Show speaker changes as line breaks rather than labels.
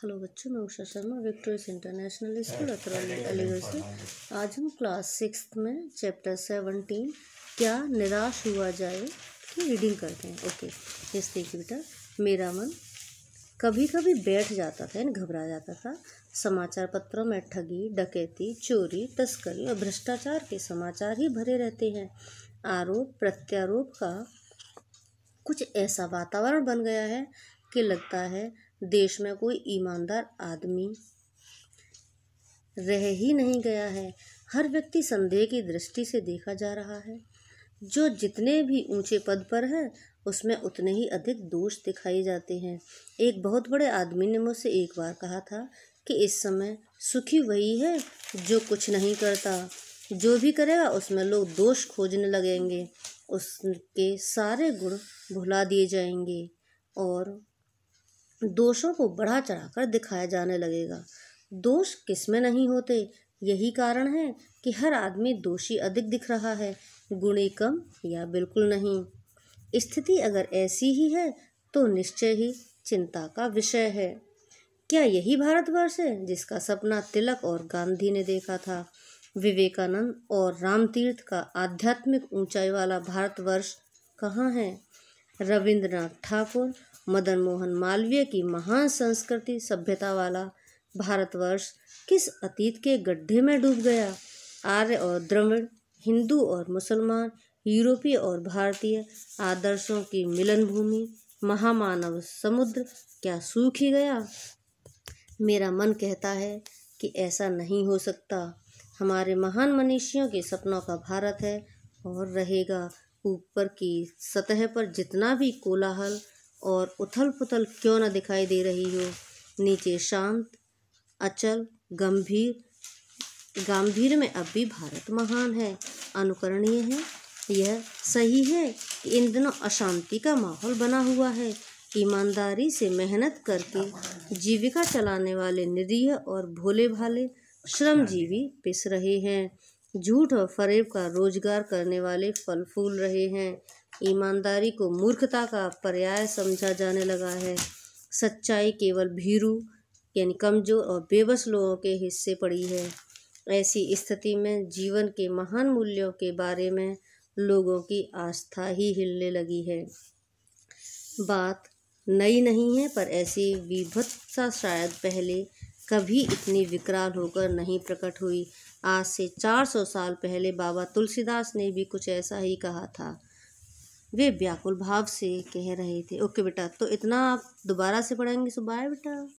hello बच्चों मैं Usha Sharma Victorious International School Atrauli Aligarh से आज हम क्लास सिक्स में चैप्टर सेवनटीन क्या निराश हुआ जाए की रीडिंग करते हैं ओके यस देखिए बेटा मेरा मन कभी कभी बैठ जाता था यानी घबरा जाता था समाचार पत्रों में ठगी डकैती चोरी तस्करी और भ्रष्टाचार के समाचार ही भरे रहते हैं आरोप प्रत्यारोप का कुछ ऐसा वातावरण बन गया है कि लगता है देश में कोई ईमानदार आदमी रह ही नहीं गया है हर व्यक्ति संदेह की दृष्टि से देखा जा रहा है जो जितने भी ऊंचे पद पर है उसमें उतने ही अधिक दोष दिखाए जाते हैं एक बहुत बड़े आदमी ने मुझसे एक बार कहा था कि इस समय सुखी वही है जो कुछ नहीं करता जो भी करेगा उसमें लोग दोष खोजने लगेंगे उसके सारे गुण भुला दिए जाएंगे और दोषों को बढ़ा चढ़ाकर दिखाया जाने लगेगा दोष किस में नहीं होते यही कारण है कि हर आदमी दोषी अधिक दिख रहा है गुणी कम या बिल्कुल नहीं स्थिति अगर ऐसी ही है तो निश्चय ही चिंता का विषय है क्या यही भारतवर्ष है जिसका सपना तिलक और गांधी ने देखा था विवेकानंद और रामतीर्थ का आध्यात्मिक ऊंचाई वाला भारतवर्ष कहाँ है रविंद्रनाथ ठाकुर मदन मोहन मालवीय की महान संस्कृति सभ्यता वाला भारतवर्ष किस अतीत के गड्ढे में डूब गया आर्य और द्रविड़ हिंदू और मुसलमान यूरोपीय और भारतीय आदर्शों की मिलन भूमि महामानव समुद्र क्या सूख ही गया मेरा मन कहता है कि ऐसा नहीं हो सकता हमारे महान मनीषियों के सपनों का भारत है और रहेगा ऊपर की सतह पर जितना भी कोलाहल और उथल पुथल क्यों न दिखाई दे रही हो नीचे शांत अचल गंभीर गंभीर में अब भी भारत महान है अनुकरणीय है यह सही है कि इन दिनों अशांति का माहौल बना हुआ है ईमानदारी से मेहनत करके जीविका चलाने वाले निरीह और भोले भाले श्रमजीवी पिस रहे हैं झूठ और फरेब का रोजगार करने वाले फल फूल रहे हैं ईमानदारी को मूर्खता का पर्याय समझा जाने लगा है सच्चाई केवल भीरू यानी कमज़ोर और बेबस लोगों के हिस्से पड़ी है ऐसी स्थिति में जीवन के महान मूल्यों के बारे में लोगों की आस्था ही हिलने लगी है बात नई नहीं है पर ऐसी विभत्सा शायद पहले कभी इतनी विकराल होकर नहीं प्रकट हुई आज से 400 साल पहले बाबा तुलसीदास ने भी कुछ ऐसा ही कहा था वे व्याकुल भाव से कह रहे थे ओके बेटा तो इतना आप दोबारा से पढ़ेंगे सुबह बेटा